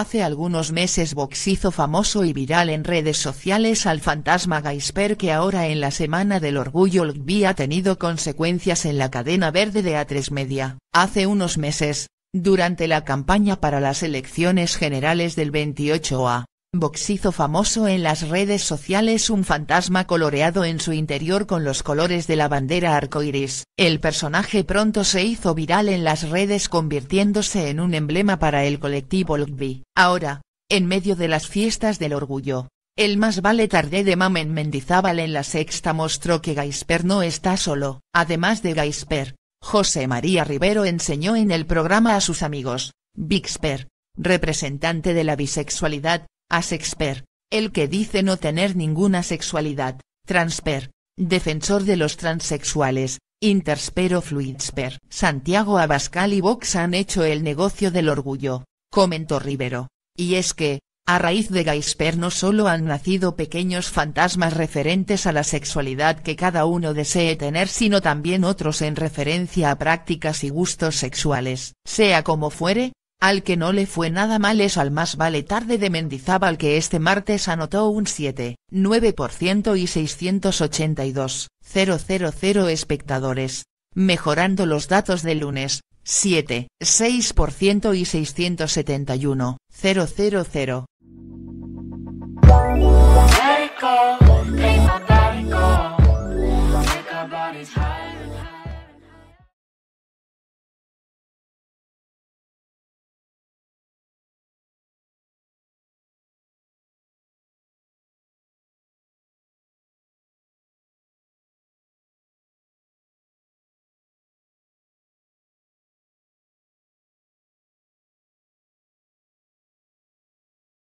Hace algunos meses Vox hizo famoso y viral en redes sociales al fantasma Gaisper que ahora en la Semana del Orgullo LGBI ha tenido consecuencias en la cadena verde de A3 Media. Hace unos meses, durante la campaña para las elecciones generales del 28A, Box hizo famoso en las redes sociales un fantasma coloreado en su interior con los colores de la bandera arcoiris. El personaje pronto se hizo viral en las redes convirtiéndose en un emblema para el colectivo Lugby. Ahora, en medio de las fiestas del orgullo, el más vale tarde de Mamen Mendizábal en la sexta mostró que Gaisper no está solo. Además de Gaisper, José María Rivero enseñó en el programa a sus amigos, Vixper, representante de la bisexualidad, Asexper, el que dice no tener ninguna sexualidad, transper, defensor de los transexuales, interspero fluidsper. Santiago Abascal y Vox han hecho el negocio del orgullo, comentó Rivero, y es que, a raíz de Gaisper no solo han nacido pequeños fantasmas referentes a la sexualidad que cada uno desee tener sino también otros en referencia a prácticas y gustos sexuales. Sea como fuere, al que no le fue nada mal es al más vale tarde de Mendizábal que este martes anotó un 7,9% y 682,000 espectadores. Mejorando los datos del lunes, 7, 6% y 671, 000.